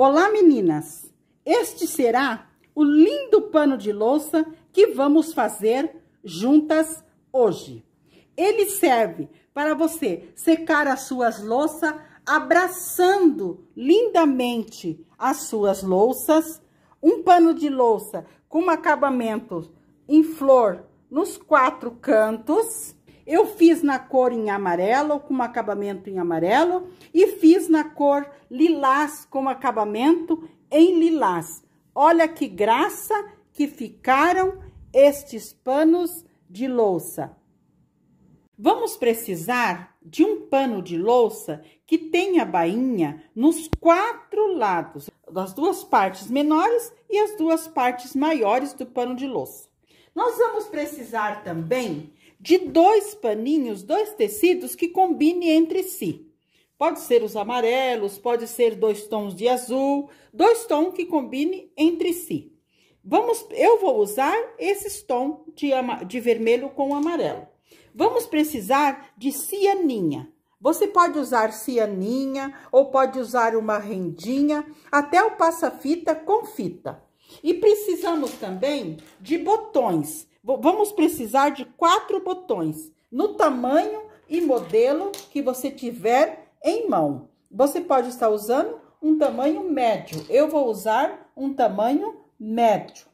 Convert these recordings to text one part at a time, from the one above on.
Olá meninas, este será o lindo pano de louça que vamos fazer juntas hoje. Ele serve para você secar as suas louças, abraçando lindamente as suas louças. Um pano de louça com acabamento em flor nos quatro cantos. Eu fiz na cor em amarelo, com acabamento em amarelo, e fiz na cor lilás, com acabamento em lilás. Olha que graça que ficaram estes panos de louça. Vamos precisar de um pano de louça que tenha bainha nos quatro lados, das duas partes menores e as duas partes maiores do pano de louça. Nós vamos precisar também de dois paninhos, dois tecidos que combine entre si. Pode ser os amarelos, pode ser dois tons de azul, dois tons que combine entre si. Vamos, eu vou usar esses tons de, de vermelho com amarelo. Vamos precisar de cianinha. Você pode usar cianinha ou pode usar uma rendinha, até o passa-fita com fita. E precisamos também de botões. Vamos precisar de quatro botões, no tamanho e modelo que você tiver em mão. Você pode estar usando um tamanho médio. Eu vou usar um tamanho médio.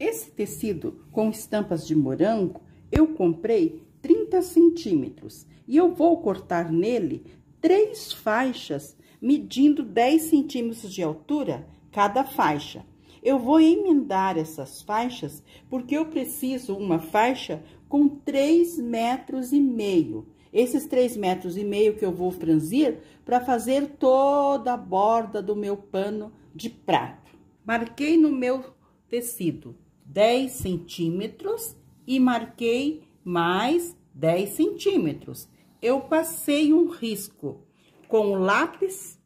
Esse tecido com estampas de morango, eu comprei 30 centímetros. E eu vou cortar nele três faixas, medindo 10 centímetros de altura cada faixa. Eu vou emendar essas faixas porque eu preciso uma faixa com 3 metros e meio. Esses 3 metros e meio que eu vou franzir para fazer toda a borda do meu pano de prato. Marquei no meu tecido 10 centímetros e marquei mais 10 centímetros. Eu passei um risco com o lápis,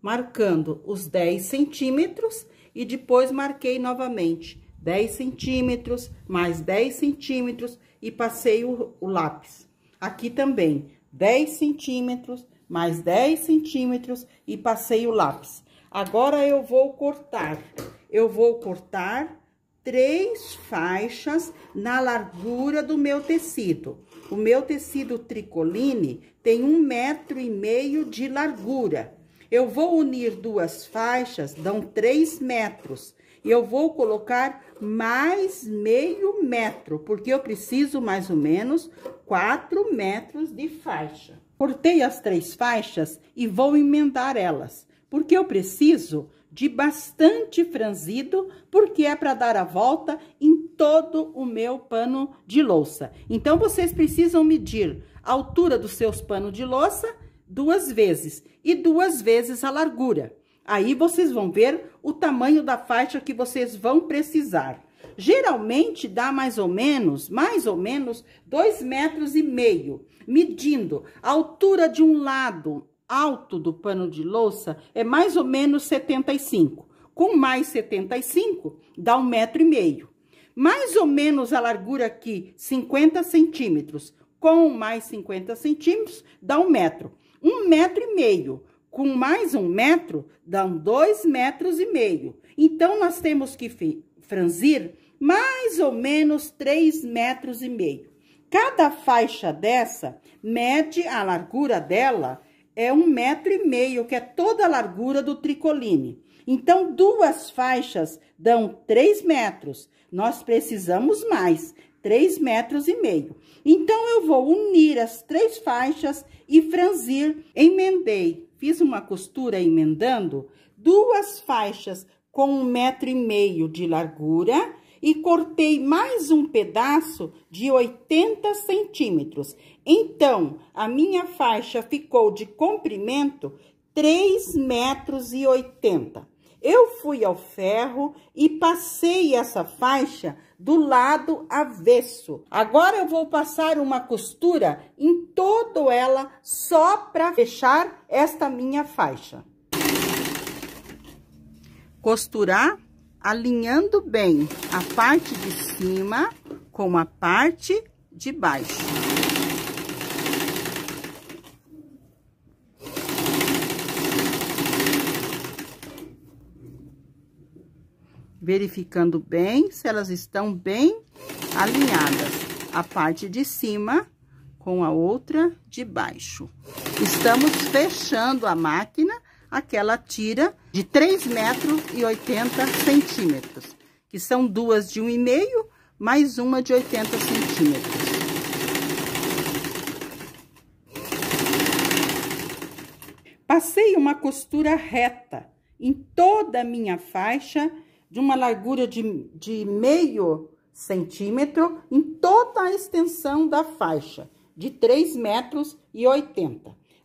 marcando os 10 centímetros e depois marquei novamente 10 centímetros, mais 10 centímetros e passei o, o lápis. Aqui também, 10 centímetros, mais 10 centímetros e passei o lápis. Agora, eu vou cortar. Eu vou cortar três faixas na largura do meu tecido. O meu tecido tricoline tem um metro e meio de largura. Eu vou unir duas faixas, dão três metros. E eu vou colocar mais meio metro, porque eu preciso mais ou menos quatro metros de faixa. Cortei as três faixas e vou emendar elas, porque eu preciso de bastante franzido, porque é para dar a volta em todo o meu pano de louça. Então, vocês precisam medir a altura dos seus panos de louça duas vezes e duas vezes a largura. Aí vocês vão ver o tamanho da faixa que vocês vão precisar. Geralmente dá mais ou menos, mais ou menos, dois metros e meio, medindo a altura de um lado alto do pano de louça é mais ou menos 75. Com mais 75, dá um metro e meio. Mais ou menos a largura aqui, 50 centímetros. Com mais 50 centímetros, dá um metro. Um metro e meio com mais um metro, dão dois metros e meio. Então, nós temos que franzir mais ou menos três metros e meio. Cada faixa dessa mede a largura dela é um metro e meio, que é toda a largura do tricoline. Então, duas faixas dão três metros. Nós precisamos mais três metros e meio. Então, eu vou unir as três faixas e franzir. Emendei, fiz uma costura emendando duas faixas com um metro e meio de largura e cortei mais um pedaço de 80 centímetros. Então, a minha faixa ficou de comprimento 3 metros e 80. Eu fui ao ferro e passei essa faixa do lado avesso. Agora eu vou passar uma costura em todo ela só para fechar esta minha faixa. Costurar alinhando bem a parte de cima com a parte de baixo. verificando bem se elas estão bem alinhadas. A parte de cima com a outra de baixo. Estamos fechando a máquina, aquela tira de 3,80 metros e 80 centímetros, que são duas de 1,5 mais uma de 80 centímetros. Passei uma costura reta em toda a minha faixa de uma largura de, de meio centímetro em toda a extensão da faixa, de 3,80 metros e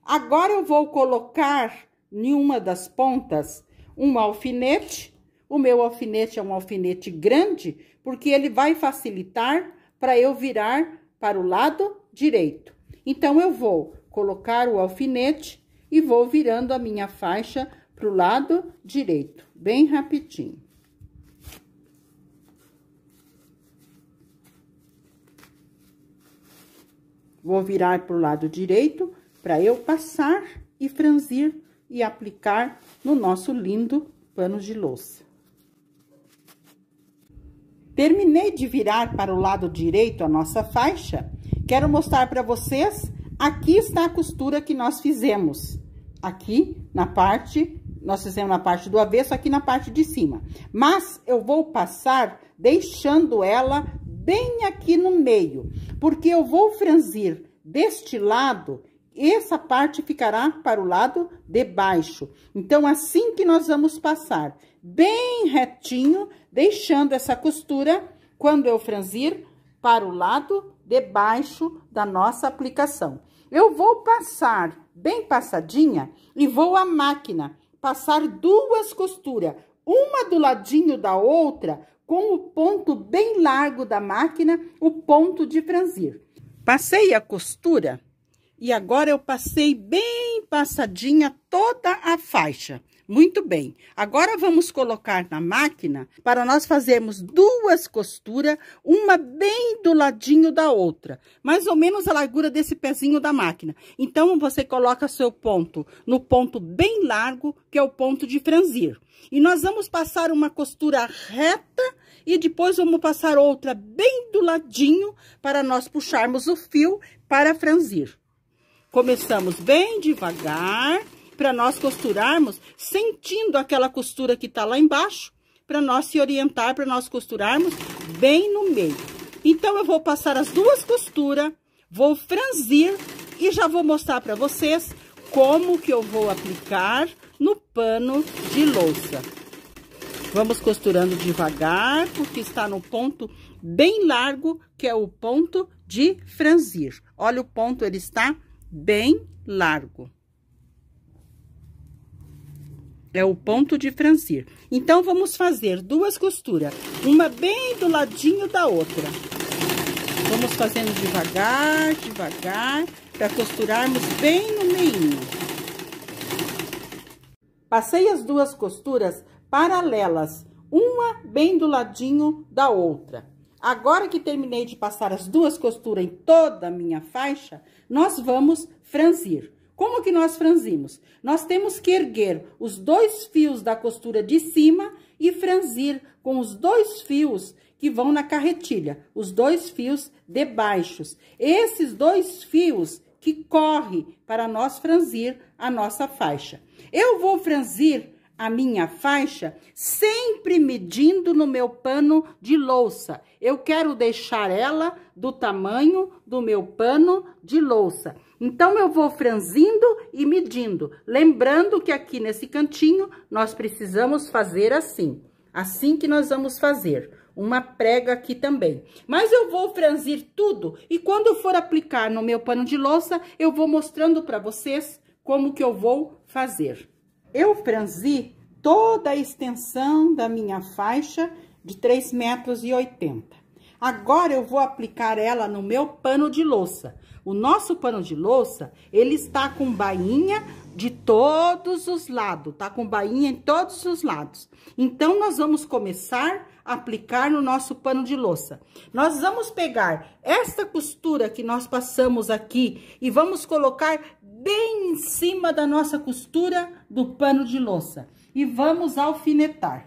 Agora eu vou colocar em uma das pontas um alfinete. O meu alfinete é um alfinete grande, porque ele vai facilitar para eu virar para o lado direito. Então, eu vou colocar o alfinete e vou virando a minha faixa para o lado direito, bem rapidinho. Vou virar para o lado direito para eu passar e franzir e aplicar no nosso lindo pano de louça. Terminei de virar para o lado direito a nossa faixa. Quero mostrar para vocês, aqui está a costura que nós fizemos. Aqui, na parte, nós fizemos na parte do avesso, aqui na parte de cima. Mas, eu vou passar deixando ela bem aqui no meio, porque eu vou franzir deste lado, essa parte ficará para o lado de baixo. Então, assim que nós vamos passar, bem retinho, deixando essa costura, quando eu franzir, para o lado de baixo da nossa aplicação. Eu vou passar bem passadinha e vou à máquina passar duas costuras, uma do ladinho da outra, com o ponto bem largo da máquina, o ponto de franzir. Passei a costura e agora eu passei bem passadinha toda a faixa. Muito bem. Agora, vamos colocar na máquina para nós fazermos duas costuras, uma bem do ladinho da outra. Mais ou menos a largura desse pezinho da máquina. Então, você coloca seu ponto no ponto bem largo, que é o ponto de franzir. E nós vamos passar uma costura reta e depois vamos passar outra bem do ladinho para nós puxarmos o fio para franzir. Começamos bem devagar para nós costurarmos sentindo aquela costura que tá lá embaixo, para nós se orientar, para nós costurarmos bem no meio. Então, eu vou passar as duas costuras, vou franzir e já vou mostrar para vocês como que eu vou aplicar no pano de louça. Vamos costurando devagar, porque está no ponto bem largo, que é o ponto de franzir. Olha o ponto, ele está bem largo é o ponto de franzir. Então, vamos fazer duas costuras, uma bem do ladinho da outra. Vamos fazendo devagar, devagar, para costurarmos bem no meio. Passei as duas costuras paralelas, uma bem do ladinho da outra. Agora que terminei de passar as duas costuras em toda a minha faixa, nós vamos franzir. Como que nós franzimos? Nós temos que erguer os dois fios da costura de cima e franzir com os dois fios que vão na carretilha, os dois fios de baixos. Esses dois fios que corre para nós franzir a nossa faixa. Eu vou franzir a minha faixa sempre medindo no meu pano de louça. Eu quero deixar ela do tamanho do meu pano de louça. Então, eu vou franzindo e medindo. Lembrando que aqui nesse cantinho, nós precisamos fazer assim. Assim que nós vamos fazer. Uma prega aqui também. Mas eu vou franzir tudo. E quando eu for aplicar no meu pano de louça, eu vou mostrando para vocês como que eu vou fazer. Eu franzi toda a extensão da minha faixa de 3,80 metros. Agora eu vou aplicar ela no meu pano de louça. O nosso pano de louça, ele está com bainha de todos os lados, tá com bainha em todos os lados. Então, nós vamos começar a aplicar no nosso pano de louça. Nós vamos pegar esta costura que nós passamos aqui e vamos colocar bem em cima da nossa costura do pano de louça. E vamos alfinetar.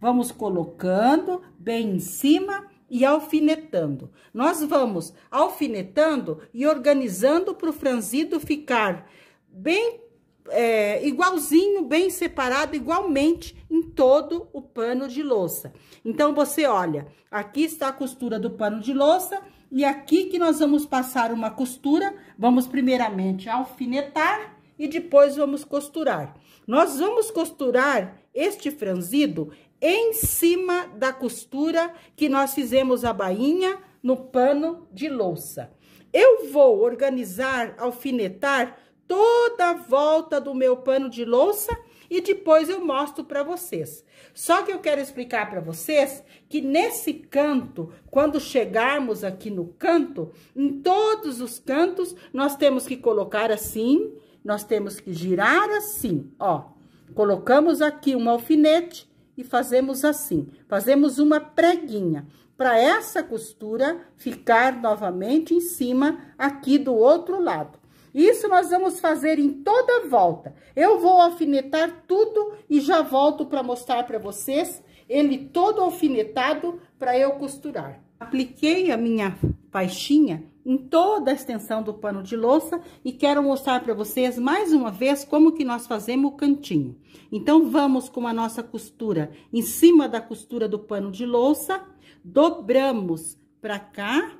Vamos colocando bem em cima e alfinetando. Nós vamos alfinetando e organizando para o franzido ficar bem é, igualzinho, bem separado, igualmente em todo o pano de louça. Então, você olha, aqui está a costura do pano de louça e aqui que nós vamos passar uma costura, vamos primeiramente alfinetar e depois vamos costurar. Nós vamos costurar este franzido em cima da costura que nós fizemos a bainha no pano de louça. Eu vou organizar, alfinetar toda a volta do meu pano de louça e depois eu mostro para vocês. Só que eu quero explicar para vocês que nesse canto, quando chegarmos aqui no canto, em todos os cantos, nós temos que colocar assim, nós temos que girar assim, ó. Colocamos aqui um alfinete, e fazemos assim, fazemos uma preguinha para essa costura ficar novamente em cima aqui do outro lado. Isso nós vamos fazer em toda volta. Eu vou alfinetar tudo e já volto para mostrar para vocês ele todo alfinetado para eu costurar. Apliquei a minha faixinha em toda a extensão do pano de louça e quero mostrar para vocês mais uma vez como que nós fazemos o cantinho. Então, vamos com a nossa costura em cima da costura do pano de louça, dobramos para cá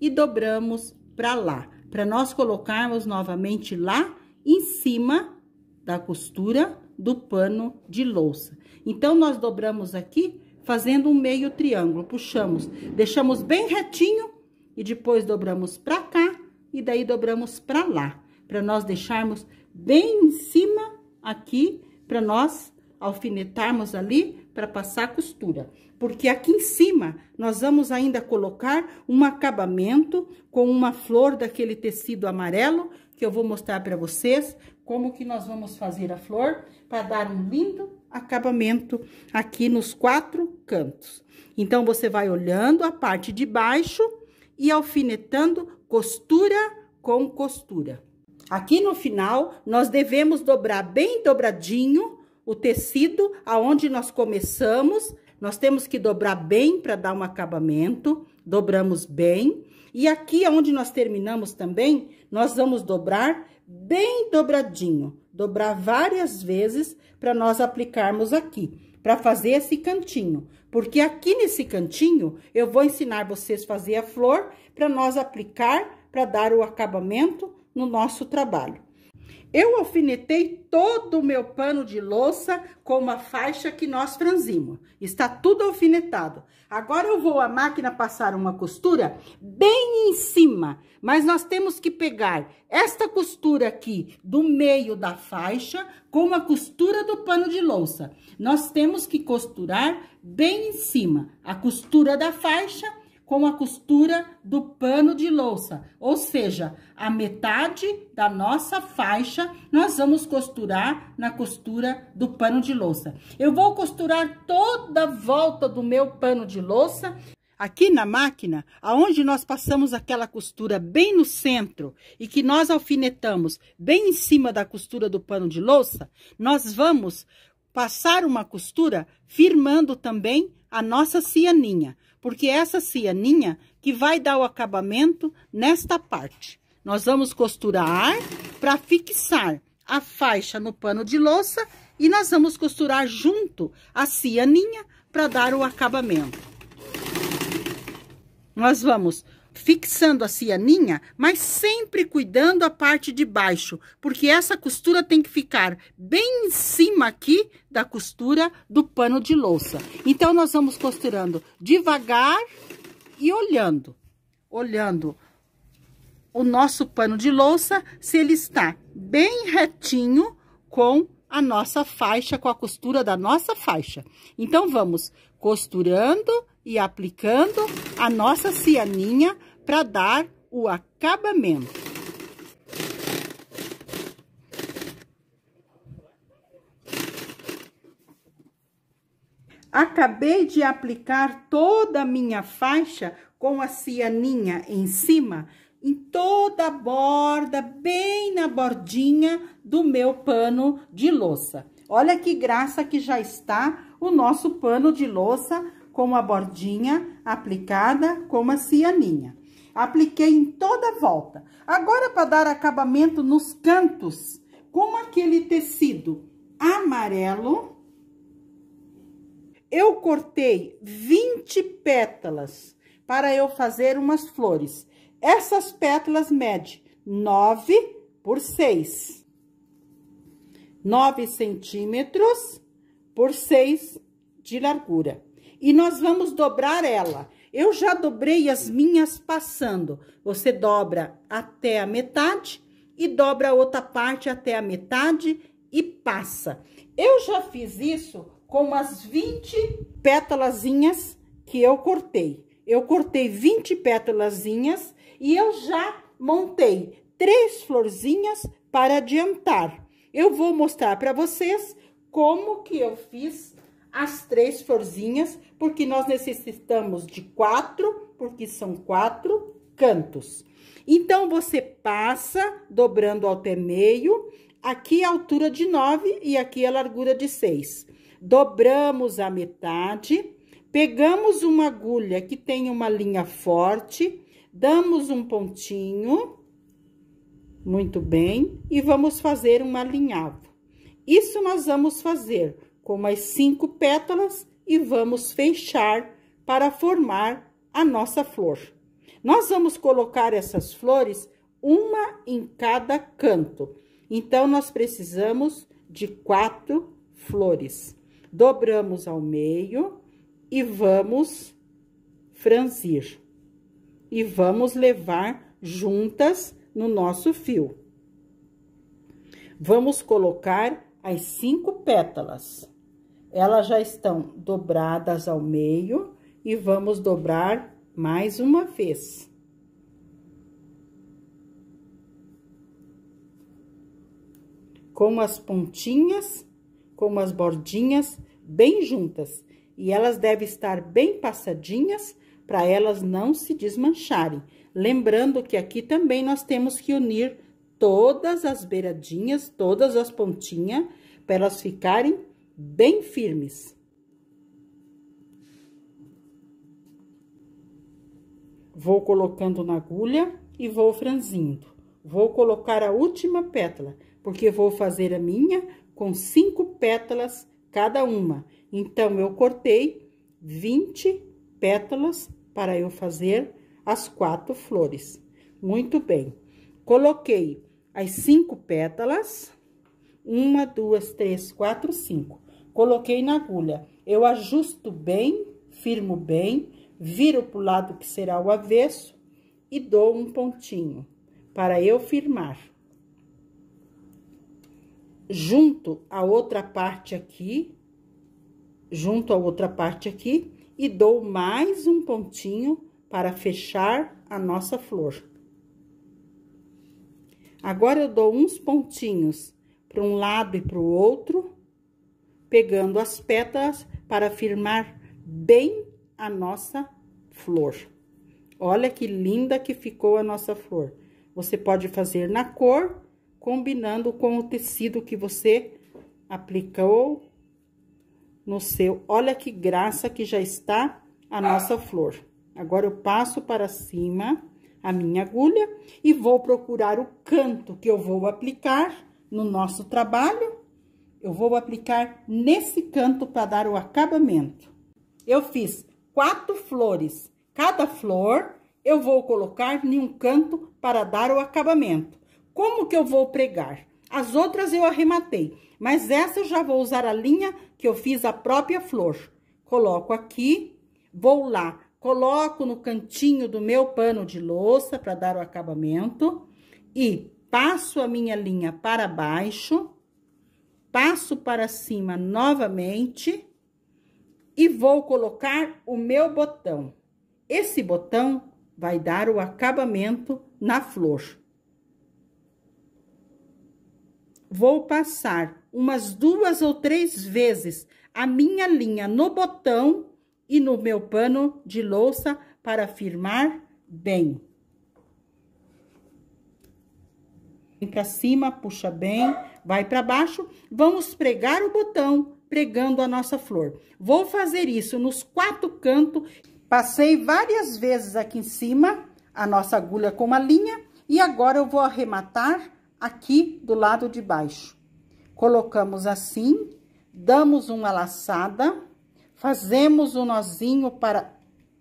e dobramos para lá, para nós colocarmos novamente lá em cima da costura do pano de louça. Então, nós dobramos aqui fazendo um meio triângulo, puxamos, deixamos bem retinho e depois dobramos pra cá e daí dobramos pra lá, pra nós deixarmos bem em cima aqui, pra nós alfinetarmos ali para passar a costura. Porque aqui em cima, nós vamos ainda colocar um acabamento com uma flor daquele tecido amarelo, que eu vou mostrar para vocês como que nós vamos fazer a flor para dar um lindo acabamento aqui nos quatro cantos. Então, você vai olhando a parte de baixo e alfinetando costura com costura. Aqui no final, nós devemos dobrar bem dobradinho o tecido aonde nós começamos. Nós temos que dobrar bem para dar um acabamento, dobramos bem. E aqui onde nós terminamos também, nós vamos dobrar bem dobradinho. Dobrar várias vezes para nós aplicarmos aqui para fazer esse cantinho, porque aqui nesse cantinho eu vou ensinar vocês a fazer a flor para nós aplicar, para dar o acabamento no nosso trabalho. Eu alfinetei todo o meu pano de louça com uma faixa que nós franzimos. Está tudo alfinetado. Agora eu vou a máquina passar uma costura bem em cima, mas nós temos que pegar esta costura aqui do meio da faixa com a costura do pano de louça. Nós temos que costurar bem em cima a costura da faixa com a costura do pano de louça, ou seja, a metade da nossa faixa nós vamos costurar na costura do pano de louça. Eu vou costurar toda a volta do meu pano de louça. Aqui na máquina, aonde nós passamos aquela costura bem no centro e que nós alfinetamos bem em cima da costura do pano de louça, nós vamos passar uma costura firmando também a nossa cianinha porque essa cianinha que vai dar o acabamento nesta parte. Nós vamos costurar para fixar a faixa no pano de louça e nós vamos costurar junto a cianinha para dar o acabamento. Nós vamos fixando a cianinha, mas sempre cuidando a parte de baixo, porque essa costura tem que ficar bem em cima aqui da costura do pano de louça. Então, nós vamos costurando devagar e olhando, olhando o nosso pano de louça, se ele está bem retinho com a nossa faixa, com a costura da nossa faixa. Então, vamos costurando e aplicando a nossa cianinha para dar o acabamento. Acabei de aplicar toda a minha faixa com a cianinha em cima, em toda a borda, bem na bordinha do meu pano de louça. Olha que graça que já está o nosso pano de louça com a bordinha aplicada com a cianinha. Apliquei em toda volta. Agora, para dar acabamento nos cantos, com aquele tecido amarelo, eu cortei 20 pétalas para eu fazer umas flores. Essas pétalas mede 9 por 6. 9 centímetros por 6 de largura. E nós vamos dobrar ela. Eu já dobrei as minhas passando. Você dobra até a metade e dobra a outra parte até a metade e passa. Eu já fiz isso com as 20 pétalazinhas que eu cortei. Eu cortei 20 pétalazinhas e eu já montei três florzinhas para adiantar. Eu vou mostrar para vocês como que eu fiz as três florzinhas, porque nós necessitamos de quatro, porque são quatro cantos. Então, você passa dobrando ao meio, aqui a altura de nove e aqui a largura de seis. Dobramos a metade, pegamos uma agulha que tem uma linha forte, damos um pontinho, muito bem, e vamos fazer um alinhavo. Isso nós vamos fazer com as cinco pétalas e vamos fechar para formar a nossa flor. Nós vamos colocar essas flores uma em cada canto. Então, nós precisamos de quatro flores. Dobramos ao meio e vamos franzir. E vamos levar juntas no nosso fio. Vamos colocar as cinco pétalas elas já estão dobradas ao meio e vamos dobrar mais uma vez. Com as pontinhas, com as bordinhas bem juntas. E elas devem estar bem passadinhas para elas não se desmancharem. Lembrando que aqui também nós temos que unir todas as beiradinhas, todas as pontinhas, para elas ficarem bem firmes. Vou colocando na agulha e vou franzindo. Vou colocar a última pétala, porque vou fazer a minha com cinco pétalas cada uma. Então, eu cortei 20 pétalas para eu fazer as quatro flores. Muito bem. Coloquei as cinco pétalas. Uma, duas, três, quatro, cinco. Coloquei na agulha. Eu ajusto bem, firmo bem, viro para o lado que será o avesso e dou um pontinho para eu firmar. Junto a outra parte aqui, junto a outra parte aqui, e dou mais um pontinho para fechar a nossa flor. Agora, eu dou uns pontinhos para um lado e para o outro, pegando as pétalas para firmar bem a nossa flor. Olha que linda que ficou a nossa flor. Você pode fazer na cor, combinando com o tecido que você aplicou no seu. Olha que graça que já está a nossa flor. Agora, eu passo para cima a minha agulha e vou procurar o canto que eu vou aplicar no nosso trabalho eu vou aplicar nesse canto para dar o acabamento. Eu fiz quatro flores. Cada flor eu vou colocar em um canto para dar o acabamento. Como que eu vou pregar? As outras eu arrematei, mas essa eu já vou usar a linha que eu fiz a própria flor. Coloco aqui, vou lá, coloco no cantinho do meu pano de louça para dar o acabamento e passo a minha linha para baixo passo para cima novamente e vou colocar o meu botão. Esse botão vai dar o acabamento na flor. Vou passar umas duas ou três vezes a minha linha no botão e no meu pano de louça para firmar bem. Vem para cima, puxa bem, vai para baixo. Vamos pregar o botão pregando a nossa flor. Vou fazer isso nos quatro cantos. Passei várias vezes aqui em cima a nossa agulha com uma linha. E agora eu vou arrematar aqui do lado de baixo. Colocamos assim, damos uma laçada, fazemos o um nozinho para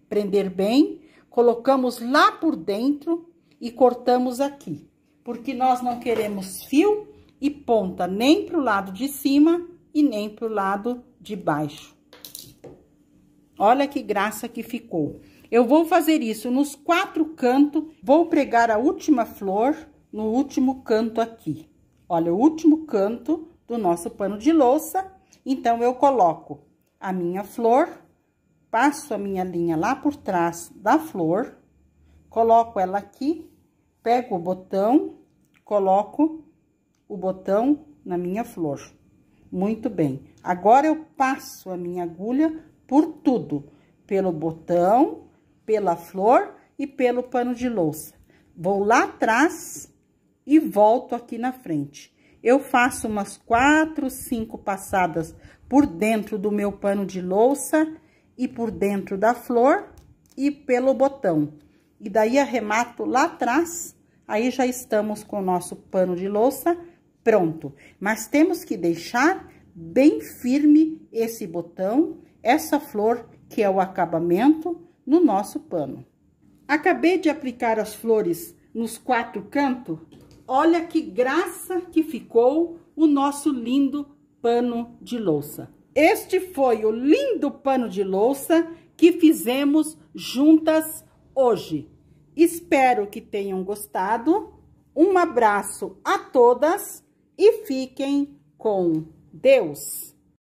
prender bem, colocamos lá por dentro e cortamos aqui porque nós não queremos fio e ponta nem para o lado de cima e nem para o lado de baixo. Olha que graça que ficou. Eu vou fazer isso nos quatro cantos, vou pregar a última flor no último canto aqui. Olha, o último canto do nosso pano de louça, então eu coloco a minha flor, passo a minha linha lá por trás da flor, coloco ela aqui, pego o botão, coloco o botão na minha flor. Muito bem. Agora, eu passo a minha agulha por tudo. Pelo botão, pela flor e pelo pano de louça. Vou lá atrás e volto aqui na frente. Eu faço umas quatro, cinco passadas por dentro do meu pano de louça e por dentro da flor e pelo botão. E daí, arremato lá atrás Aí já estamos com o nosso pano de louça pronto. Mas temos que deixar bem firme esse botão, essa flor que é o acabamento no nosso pano. Acabei de aplicar as flores nos quatro cantos. Olha que graça que ficou o nosso lindo pano de louça. Este foi o lindo pano de louça que fizemos juntas hoje. Espero que tenham gostado. Um abraço a todas e fiquem com Deus.